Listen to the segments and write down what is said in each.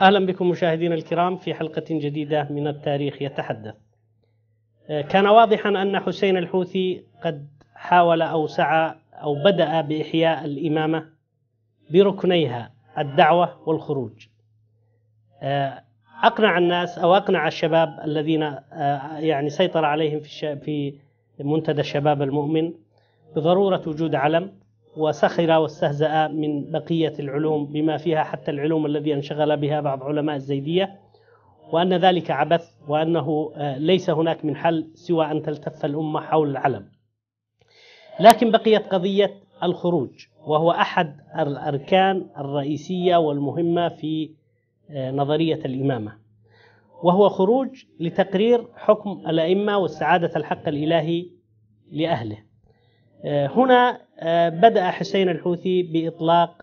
أهلا بكم مشاهدينا الكرام في حلقة جديدة من التاريخ يتحدث. آه، كان واضحا أن حسين الحوثي قد حاول أو سعى أو بدأ بإحياء الإمامة بركنيها الدعوة والخروج. آه، أقنع الناس أو أقنع الشباب الذين آه، يعني سيطر عليهم في في منتدى الشباب المؤمن بضرورة وجود علم وسخر واستهزأ من بقية العلوم بما فيها حتى العلوم الذي انشغل بها بعض علماء الزيدية وأن ذلك عبث وأنه آه، ليس هناك من حل سوى أن تلتف الأمة حول العلم لكن بقيت قضية الخروج وهو أحد الأركان الرئيسية والمهمة في آه، نظرية الإمامة وهو خروج لتقرير حكم الأئمة واستعادة الحق الإلهي لأهله آه، هنا آه، بدأ حسين الحوثي بإطلاق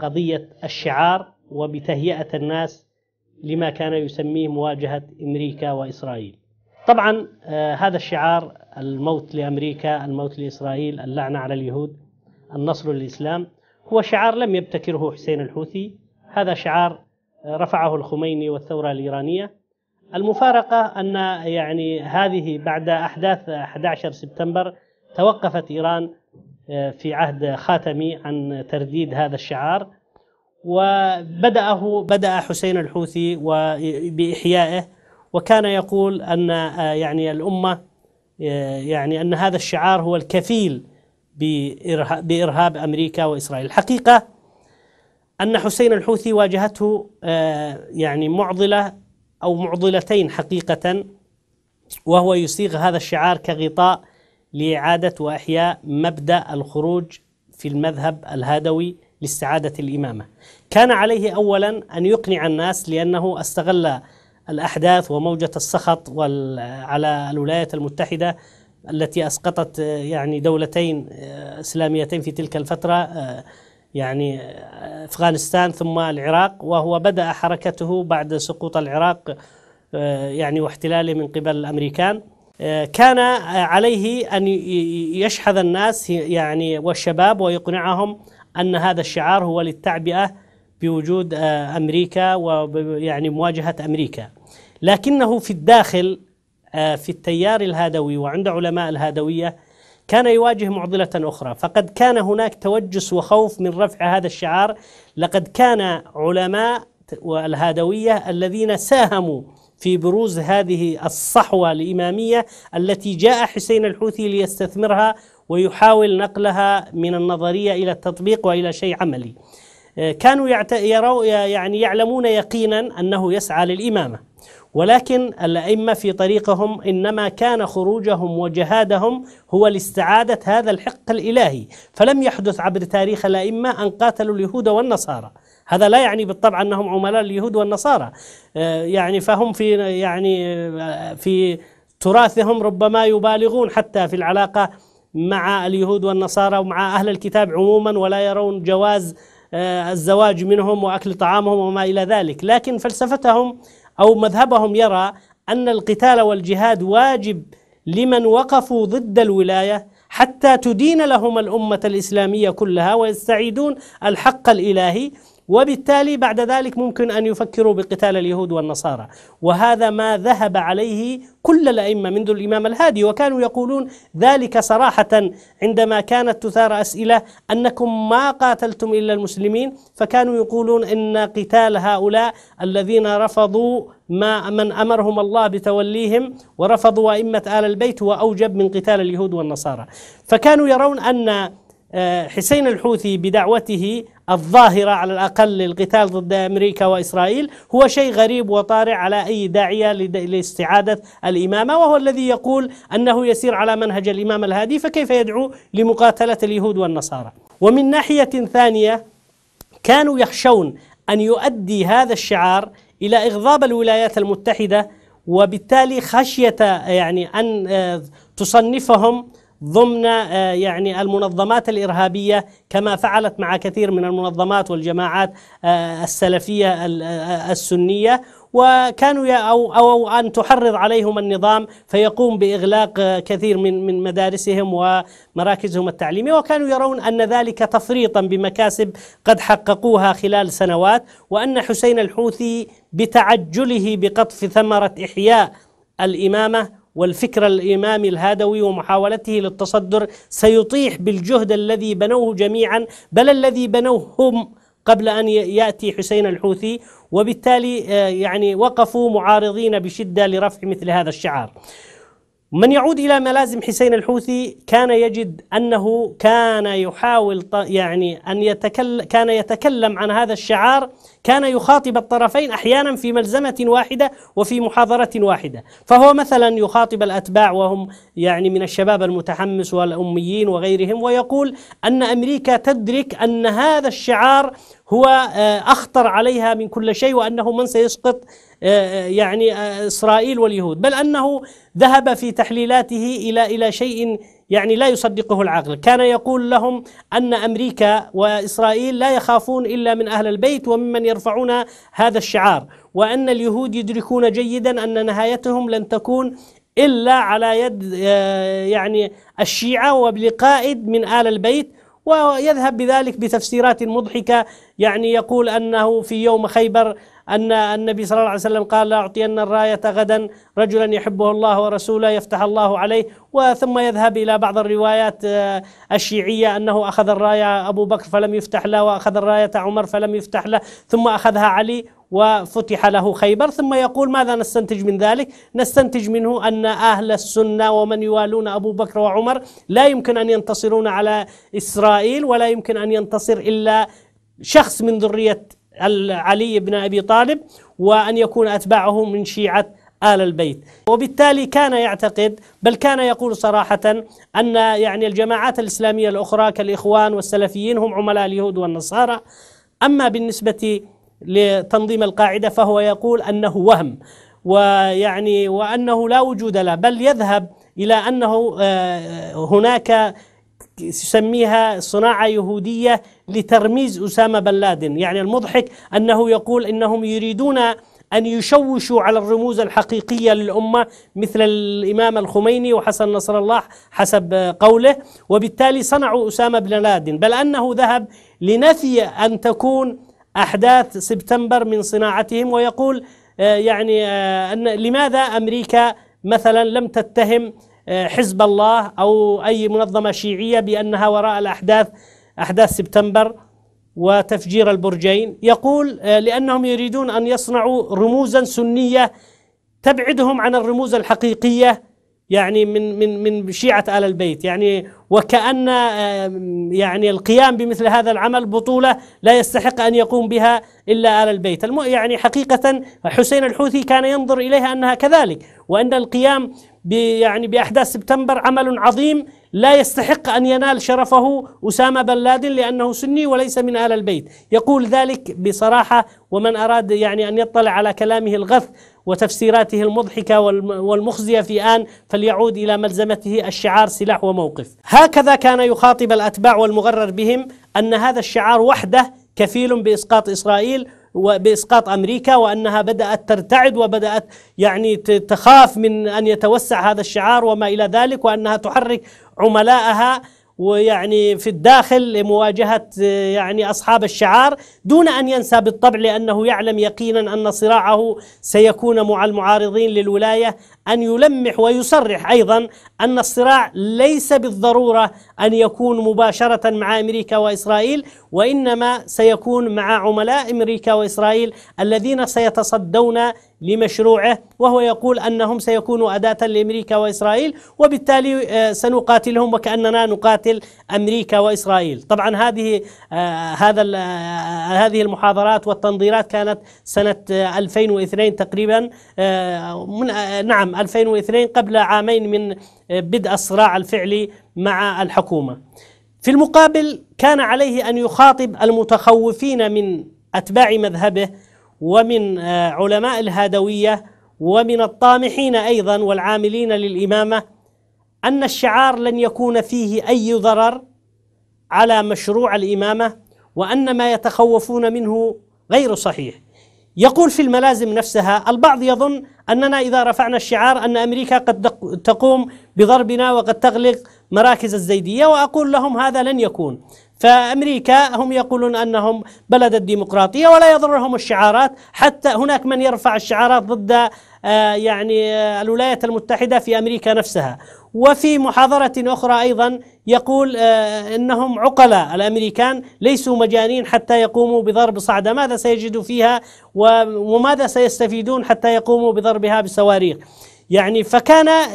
قضية الشعار وبتهيئة الناس لما كان يسميه مواجهة أمريكا وإسرائيل طبعا آه، هذا الشعار الموت لأمريكا الموت لإسرائيل اللعنة على اليهود النصر للإسلام هو شعار لم يبتكره حسين الحوثي هذا شعار رفعه الخميني والثورة الإيرانية المفارقة أن يعني هذه بعد أحداث 11 سبتمبر توقفت إيران آه، في عهد خاتمي عن ترديد هذا الشعار وبدأه بدأ حسين الحوثي بإحيائه وكان يقول أن آه، يعني الأمة آه، يعني أن هذا الشعار هو الكفيل بإرهاب أمريكا وإسرائيل الحقيقة أن حسين الحوثي واجهته يعني معضلة أو معضلتين حقيقة وهو يصيغ هذا الشعار كغطاء لإعادة وإحياء مبدأ الخروج في المذهب الهادوي لاستعادة الإمامة كان عليه أولا أن يقنع الناس لأنه استغل الأحداث وموجة السخط على الولايات المتحدة التي أسقطت آه، يعني دولتين آه، إسلاميتين في تلك الفترة آه، يعني أفغانستان ثم العراق وهو بدأ حركته بعد سقوط العراق يعني واحتلاله من قبل الأمريكان كان عليه أن يشحذ الناس يعني والشباب ويقنعهم أن هذا الشعار هو للتعبئة بوجود آه، أمريكا ويعني مواجهة أمريكا لكنه في الداخل آه، في التيار الهادوي وعند علماء الهادوية كان يواجه معضلة أخرى فقد كان هناك توجس وخوف من رفع هذا الشعار لقد كان علماء والهادوية الذين ساهموا في بروز هذه الصحوة الإمامية التي جاء حسين الحوثي ليستثمرها ويحاول نقلها من النظرية إلى التطبيق وإلى شيء عملي آه، كانوا يروا يعني يعلمون يقينا أنه يسعى للإمامة ولكن الأئمة في طريقهم إنما كان خروجهم وجهادهم هو لاستعادة هذا الحق الإلهي فلم يحدث عبر تاريخ الأئمة أن قاتلوا اليهود والنصارى هذا لا يعني بالطبع انهم عملاء اليهود والنصارى آه، يعني فهم في يعني آه، في تراثهم ربما يبالغون حتى في العلاقه مع اليهود والنصارى ومع اهل الكتاب عموما ولا يرون جواز آه، الزواج منهم واكل طعامهم وما الى ذلك، لكن فلسفتهم او مذهبهم يرى ان القتال والجهاد واجب لمن وقفوا ضد الولايه حتى تدين لهم الامه الاسلاميه كلها ويستعيدون الحق الالهي وبالتالي بعد ذلك ممكن أن يفكروا بقتال اليهود والنصارى وهذا ما ذهب عليه كل الأئمة منذ الإمام الهادي وكانوا يقولون ذلك صراحة عندما كانت تثار أسئلة أنكم ما قاتلتم إلا المسلمين فكانوا يقولون إن قتال هؤلاء الذين رفضوا ما من امرهم الله بتوليهم ورفضوا ائمه ال البيت واوجب من قتال اليهود والنصارى فكانوا يرون ان آه، حسين الحوثي بدعوته الظاهرة على الأقل للقتال ضد أمريكا وإسرائيل هو شيء غريب وطارئ على أي داعية لاستعادة الإمامة وهو الذي يقول أنه يسير على منهج الإمام الهادي فكيف يدعو لمقاتلة اليهود والنصارى ومن ناحية ثانية كانوا يخشون أن يؤدي هذا الشعار إلى إغضاب الولايات المتحدة وبالتالي خشية يعني أن آه، تصنفهم ضمن آه، يعني المنظمات الإرهابية كما فعلت مع كثير من المنظمات والجماعات آه، السلفية آه، السنية وكانوا أو, أو أن تحرض عليهم النظام فيقوم بإغلاق كثير من من مدارسهم ومراكزهم التعليمية وكانوا يرون أن ذلك تفريطا بمكاسب قد حققوها خلال سنوات وأن حسين الحوثي بتعجله بقطف ثمرة إحياء الإمامة والفكر الإمامي الهادوي ومحاولته للتصدر سيطيح بالجهد الذي بنوه جميعا بل الذي بنوه هم قبل أن يأتي حسين الحوثي وبالتالي آه، يعني وقفوا معارضين بشدة لرفع مثل هذا الشعار من يعود إلى ملازم حسين الحوثي كان يجد أنه كان يحاول يعني أن يتكلم كان يتكلم عن هذا الشعار كان يخاطب الطرفين أحيانا في ملزمة واحدة وفي محاضرة واحدة فهو مثلا يخاطب الأتباع وهم يعني من الشباب المتحمس والأميين وغيرهم ويقول أن أمريكا تدرك أن هذا الشعار هو آه، أخطر عليها من كل شيء وأنه من سيسقط آه، آه، يعني إسرائيل واليهود بل أنه ذهب في تحليلاته إلى إلى شيء يعني لا يصدقه العقل كان يقول لهم أن أمريكا وإسرائيل لا يخافون إلا من أهل البيت وممن يرفعون هذا الشعار وأن اليهود يدركون جيدا أن نهايتهم لن تكون إلا على يد يعني الشيعة وبلقائد من آل البيت ويذهب بذلك بتفسيرات مضحكة يعني يقول أنه في يوم خيبر أن النبي صلى الله عليه وسلم قال أعطينا الراية غدا رجلا يحبه الله ورسوله يفتح الله عليه وثم يذهب إلى بعض الروايات آه، الشيعية أنه أخذ الراية أبو بكر فلم يفتح له وأخذ الراية عمر فلم يفتح له ثم أخذها علي وفتح له خيبر ثم يقول ماذا نستنتج من ذلك نستنتج منه أن أهل السنة ومن يوالون أبو بكر وعمر لا يمكن أن ينتصرون على إسرائيل ولا يمكن أن ينتصر إلا شخص من ذرية علي بن أبي طالب وأن يكون أتباعه من شيعة آل البيت وبالتالي كان يعتقد بل كان يقول صراحة أن يعني الجماعات الإسلامية الأخرى كالإخوان والسلفيين هم عملاء اليهود والنصارى أما بالنسبة لتنظيم القاعدة فهو يقول أنه وهم ويعني وأنه لا وجود له بل يذهب إلى أنه آه، هناك يسميها صناعة يهودية لترميز أسامة بن لادن يعني المضحك أنه يقول إنهم يريدون أن يشوشوا على الرموز الحقيقية للأمة مثل الإمام الخميني وحسن نصر الله حسب قوله وبالتالي صنعوا أسامة بن لادن بل أنه ذهب لنفي أن تكون أحداث سبتمبر من صناعتهم ويقول آه، يعني آه، أن لماذا أمريكا مثلا لم تتهم آه، حزب الله أو أي منظمة شيعية بأنها وراء الأحداث أحداث سبتمبر وتفجير البرجين يقول لأنهم يريدون أن يصنعوا رموزا سنية تبعدهم عن الرموز الحقيقية يعني من من من شيعة آل البيت يعني وكأن آه، يعني القيام بمثل هذا العمل بطولة لا يستحق أن يقوم بها إلا آل البيت يعني حقيقة حسين الحوثي كان ينظر إليها أنها كذلك وأن القيام يعني بأحداث سبتمبر عمل عظيم لا يستحق أن ينال شرفه أسامة بن لادن لأنه سني وليس من آل البيت يقول ذلك بصراحة ومن أراد يعني أن يطلع على كلامه الغث وتفسيراته المضحكة والمخزية في آن فليعود إلى ملزمته الشعار سلاح وموقف هكذا كان يخاطب الأتباع والمغرر بهم أن هذا الشعار وحده كفيل بإسقاط إسرائيل وباسقاط امريكا وانها بدات ترتعد وبدات يعني تخاف من ان يتوسع هذا الشعار وما الى ذلك وانها تحرك عملاءها ويعني في الداخل لمواجهة يعني أصحاب الشعار دون أن ينسى بالطبع لأنه يعلم يقينا أن صراعه سيكون مع المعارضين للولاية أن يلمح ويصرح أيضا أن الصراع ليس بالضرورة أن يكون مباشرة مع أمريكا وإسرائيل وإنما سيكون مع عملاء أمريكا وإسرائيل الذين سيتصدون لمشروعه وهو يقول أنهم سيكونوا أداة لأمريكا وإسرائيل وبالتالي آه، سنقاتلهم وكأننا نقاتل أمريكا وإسرائيل طبعا هذه آه، هذا آه، هذه المحاضرات والتنظيرات كانت سنة 2002 تقريبا من نعم 2002 قبل عامين من بدء الصراع الفعلي مع الحكومة في المقابل كان عليه أن يخاطب المتخوفين من أتباع مذهبه ومن آه، علماء الهادوية ومن الطامحين أيضا والعاملين للإمامة أن الشعار لن يكون فيه أي ضرر على مشروع الإمامة وأن ما يتخوفون منه غير صحيح يقول في الملازم نفسها البعض يظن أننا إذا رفعنا الشعار أن أمريكا قد تقوم بضربنا وقد تغلق مراكز الزيدية وأقول لهم هذا لن يكون فامريكا هم يقولون انهم بلد الديمقراطيه ولا يضرهم الشعارات حتى هناك من يرفع الشعارات ضد آه، يعني آه، الولايات المتحده في امريكا نفسها وفي محاضره اخرى ايضا يقول آه، انهم عقلاء الامريكان ليسوا مجانين حتى يقوموا بضرب صعده ماذا سيجدوا فيها وماذا سيستفيدون حتى يقوموا بضربها بصواريخ يعني فكان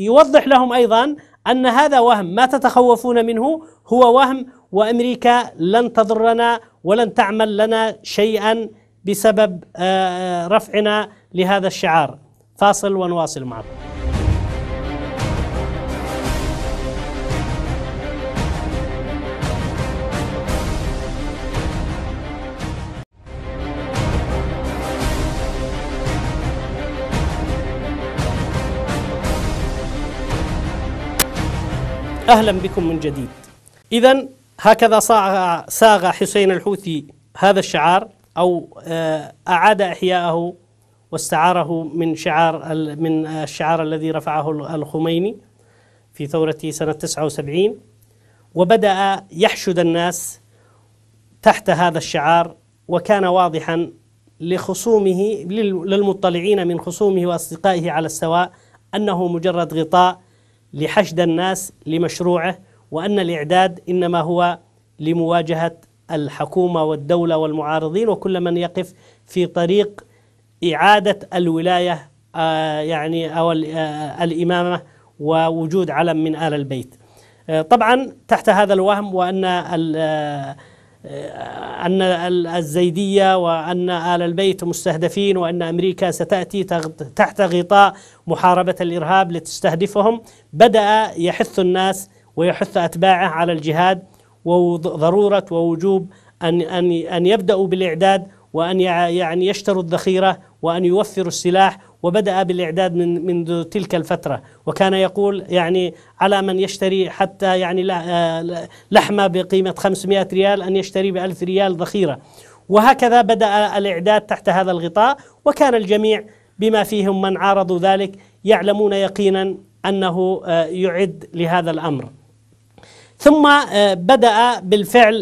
يوضح لهم ايضا ان هذا وهم ما تتخوفون منه هو وهم وامريكا لن تضرنا ولن تعمل لنا شيئا بسبب آه، آه، رفعنا لهذا الشعار فاصل ونواصل معكم اهلا بكم من جديد اذا هكذا صاغ حسين الحوثي هذا الشعار أو آه، أعاد إحياءه واستعاره من شعار من الشعار الذي رفعه الخميني في ثورة سنة 79 وبدأ يحشد الناس تحت هذا الشعار وكان واضحا لخصومه للمطلعين من خصومه وأصدقائه على السواء أنه مجرد غطاء لحشد الناس لمشروعه وأن الإعداد إنما هو لمواجهة الحكومة والدولة والمعارضين وكل من يقف في طريق إعادة الولاية آه، يعني أو آه، الإمامة ووجود علم من آل البيت آه، طبعا تحت هذا الوهم وأن أن الزيدية وأن آل البيت مستهدفين وأن أمريكا ستأتي تحت غطاء محاربة الإرهاب لتستهدفهم بدأ يحث الناس ويحث أتباعه على الجهاد وضرورة ووجوب أن أن أن يبدأوا بالإعداد وأن يعني يشتروا الذخيرة وأن يوفروا السلاح وبدأ بالإعداد من منذ تلك الفترة وكان يقول يعني على من يشتري حتى يعني آه، لحمة بقيمة 500 ريال أن يشتري بألف ريال ذخيرة وهكذا بدأ الإعداد تحت هذا الغطاء وكان الجميع بما فيهم من عارضوا ذلك يعلمون يقينا أنه آه، يعد لهذا الأمر ثم آه، بدأ بالفعل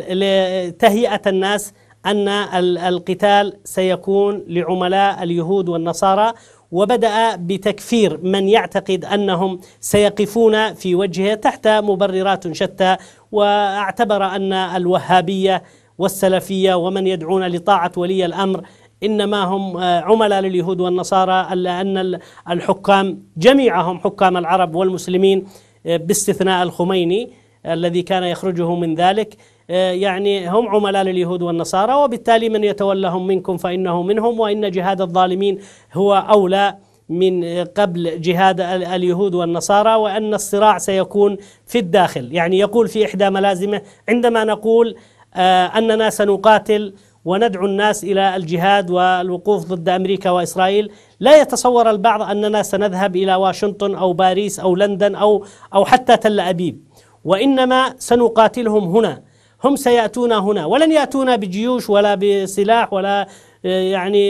لتهيئة الناس أن القتال سيكون لعملاء اليهود والنصارى وبدأ بتكفير من يعتقد أنهم سيقفون في وجهه تحت مبررات شتى واعتبر أن الوهابية والسلفية ومن يدعون لطاعة ولي الأمر انما هم آه، عملاء لليهود والنصارى الا ان الحكام جميعهم حكام العرب والمسلمين آه، باستثناء الخميني الذي كان يخرجه من ذلك آه، يعني هم عملاء لليهود والنصارى وبالتالي من يتولهم منكم فإنه منهم وإن جهاد الظالمين هو أولى من قبل جهاد اليهود والنصارى وأن الصراع سيكون في الداخل يعني يقول في إحدى ملازمه عندما نقول آه، أننا سنقاتل وندعو الناس الى الجهاد والوقوف ضد امريكا واسرائيل، لا يتصور البعض اننا سنذهب الى واشنطن او باريس او لندن او او حتى تل ابيب. وإنما سنقاتلهم هنا هم سيأتون هنا ولن يأتون بجيوش ولا بسلاح ولا آه، يعني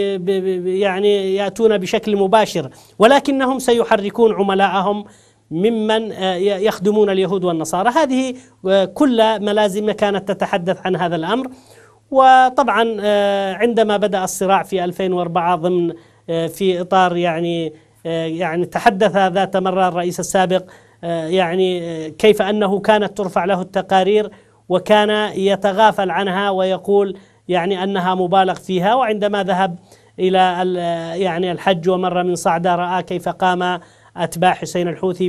يعني يأتون بشكل مباشر ولكنهم سيحركون عملاءهم ممن آه، يخدمون اليهود والنصارى هذه آه، كل ملازمة كانت تتحدث عن هذا الأمر وطبعا عندما بدأ الصراع في 2004 ضمن في إطار يعني يعني تحدث ذات مرة الرئيس السابق آه، يعني آه، كيف انه كانت ترفع له التقارير وكان يتغافل عنها ويقول يعني انها مبالغ فيها وعندما ذهب الى آه، يعني الحج ومر من صعده راى كيف قام اتباع حسين الحوثي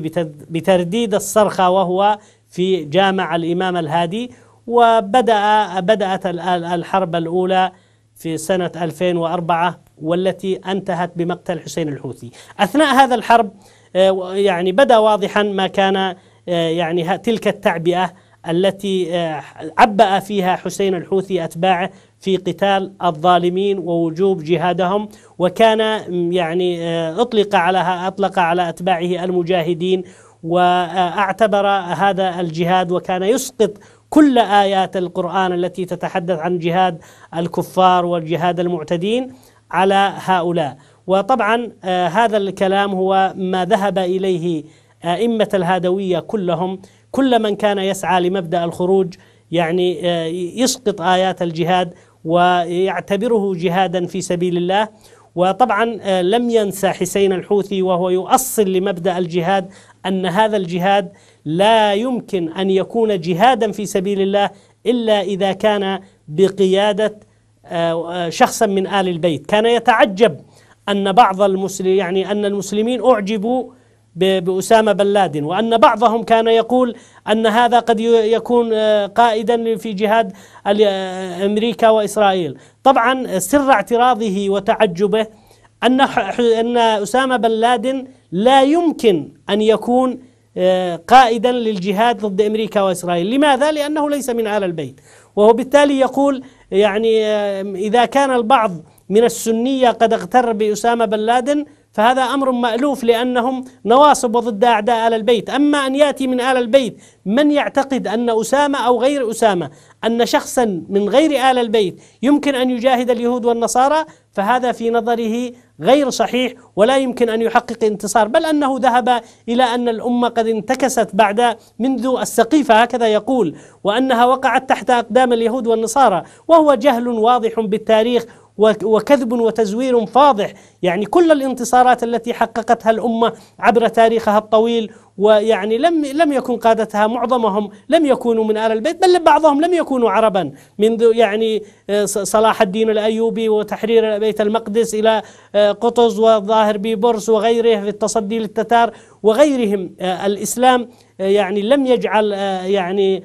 بترديد الصرخه وهو في جامع الامام الهادي وبدا بدات الحرب الاولى في سنه 2004 والتي انتهت بمقتل حسين الحوثي. اثناء هذا الحرب آه، يعني بدا واضحا ما كان آه، يعني تلك التعبئه التي آه، عبأ فيها حسين الحوثي أتباعه في قتال الظالمين ووجوب جهادهم وكان يعني أطلق على أطلق على أتباعه المجاهدين واعتبر هذا الجهاد وكان يسقط كل آيات القرآن التي تتحدث عن جهاد الكفار وجهاد المعتدين على هؤلاء وطبعا آه، هذا الكلام هو ما ذهب إليه آه، أئمة الهادوية كلهم كل من كان يسعى لمبدأ الخروج يعني آه، يسقط آيات الجهاد ويعتبره جهادا في سبيل الله وطبعا لم ينسى حسين الحوثي وهو يؤصل لمبدا الجهاد ان هذا الجهاد لا يمكن ان يكون جهادا في سبيل الله الا اذا كان بقياده شخصا من ال البيت، كان يتعجب أن بعض المسلمين يعني أن المسلمين أعجبوا بأسامة بن لادن وأن بعضهم كان يقول أن هذا قد يكون آه، قائدا في جهاد آه، أمريكا وإسرائيل طبعا سر اعتراضه وتعجبه أن أن أسامة بن لادن لا يمكن أن يكون آه، قائدا للجهاد ضد أمريكا وإسرائيل لماذا؟ لأنه ليس من آل البيت وهو بالتالي يقول يعني إذا كان البعض من السنية قد اغتر بأسامة بن لادن فهذا أمر مألوف لأنهم نواصب ضد أعداء آل البيت أما أن يأتي من آل البيت من يعتقد أن أسامة أو غير أسامة أن شخصا من غير آل البيت يمكن أن يجاهد اليهود والنصارى فهذا في نظره غير صحيح ولا يمكن أن يحقق انتصار بل أنه ذهب إلى أن الأمة قد انتكست بعد منذ السقيفة هكذا يقول وأنها وقعت تحت أقدام اليهود والنصارى وهو جهل واضح بالتاريخ وكذب وتزوير فاضح يعني كل الانتصارات التي حققتها الأمة عبر تاريخها الطويل ويعني لم لم يكن قادتها معظمهم لم يكونوا من آل البيت بل بعضهم لم يكونوا عربا منذ يعني آه، صلاح الدين الأيوبي وتحرير بيت المقدس إلى آه، قطز والظاهر بيبرس وغيره في التصدي للتتار وغيرهم آه، الإسلام يعني لم يجعل يعني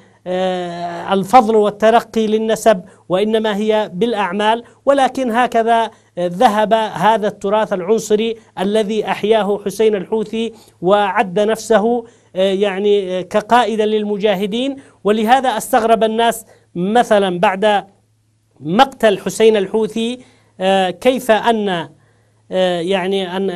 الفضل والترقي للنسب وإنما هي بالأعمال ولكن هكذا آه، ذهب هذا التراث العنصري الذي أحياه حسين الحوثي وعد نفسه آه، يعني آه، كقائدا للمجاهدين ولهذا استغرب الناس مثلا بعد مقتل حسين الحوثي كيف أن يعني أن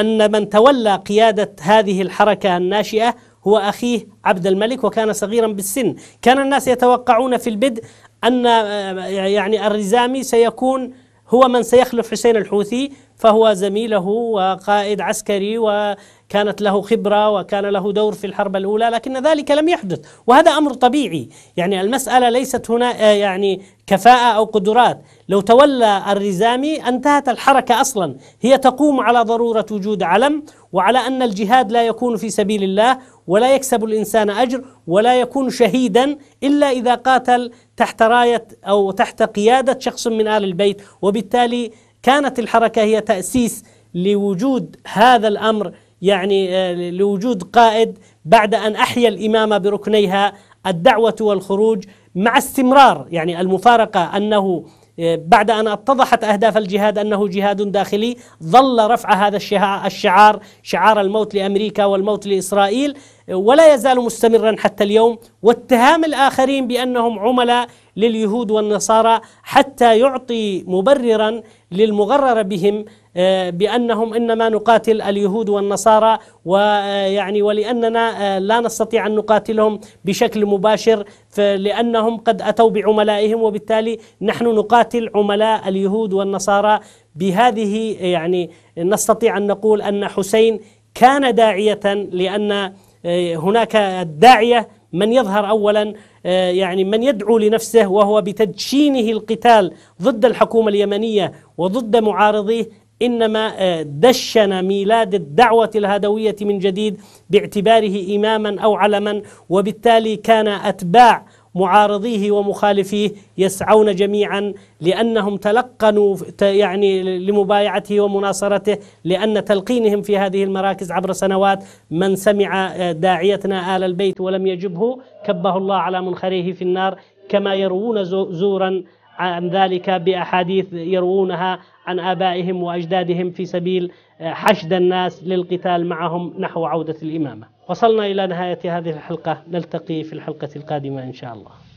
أن من تولى قيادة هذه الحركة الناشئة هو أخيه عبد الملك وكان صغيرا بالسن كان الناس يتوقعون في البدء أن آه، يعني الرزامي سيكون هو من سيخلف حسين الحوثي فهو زميله وقائد عسكري و كانت له خبرة وكان له دور في الحرب الأولى لكن ذلك لم يحدث وهذا أمر طبيعي يعني المسألة ليست هنا آه، يعني كفاءة أو قدرات لو تولى الرزامي انتهت الحركة أصلا هي تقوم على ضرورة وجود علم وعلى أن الجهاد لا يكون في سبيل الله ولا يكسب الإنسان أجر ولا يكون شهيدا إلا إذا قاتل تحت راية أو تحت قيادة شخص من آل البيت وبالتالي كانت الحركة هي تأسيس لوجود هذا الأمر يعني آه، لوجود قائد بعد أن أحيا الإمامة بركنيها الدعوة والخروج مع استمرار يعني المفارقة أنه آه، بعد أن اتضحت أهداف الجهاد أنه جهاد داخلي ظل رفع هذا الشعار شعار الموت لأمريكا والموت لإسرائيل ولا يزال مستمرا حتى اليوم واتهام الآخرين بأنهم عملاء لليهود والنصارى حتى يعطي مبررا للمغرر بهم آه، بأنهم إنما نقاتل اليهود والنصارى ويعني آه، ولأننا آه، لا نستطيع أن نقاتلهم بشكل مباشر لأنهم قد أتوا بعملائهم وبالتالي نحن نقاتل عملاء اليهود والنصارى بهذه يعني نستطيع أن نقول أن حسين كان داعية لأن آه، هناك الداعية من يظهر أولا آه، يعني من يدعو لنفسه وهو بتدشينه القتال ضد الحكومة اليمنية وضد معارضيه إنما آه، دشن ميلاد الدعوة الهدوية من جديد باعتباره إماما أو علما وبالتالي كان أتباع معارضيه ومخالفيه يسعون جميعا لانهم تلقنوا يعني لمبايعته ومناصرته لان تلقينهم في هذه المراكز عبر سنوات من سمع آه، داعيتنا ال البيت ولم يجبه كبه الله على منخريه في النار كما يروون زورا عن ذلك باحاديث يروونها عن ابائهم واجدادهم في سبيل آه، حشد الناس للقتال معهم نحو عوده الامامه. وصلنا إلى نهاية هذه الحلقة نلتقي في الحلقة القادمة إن شاء الله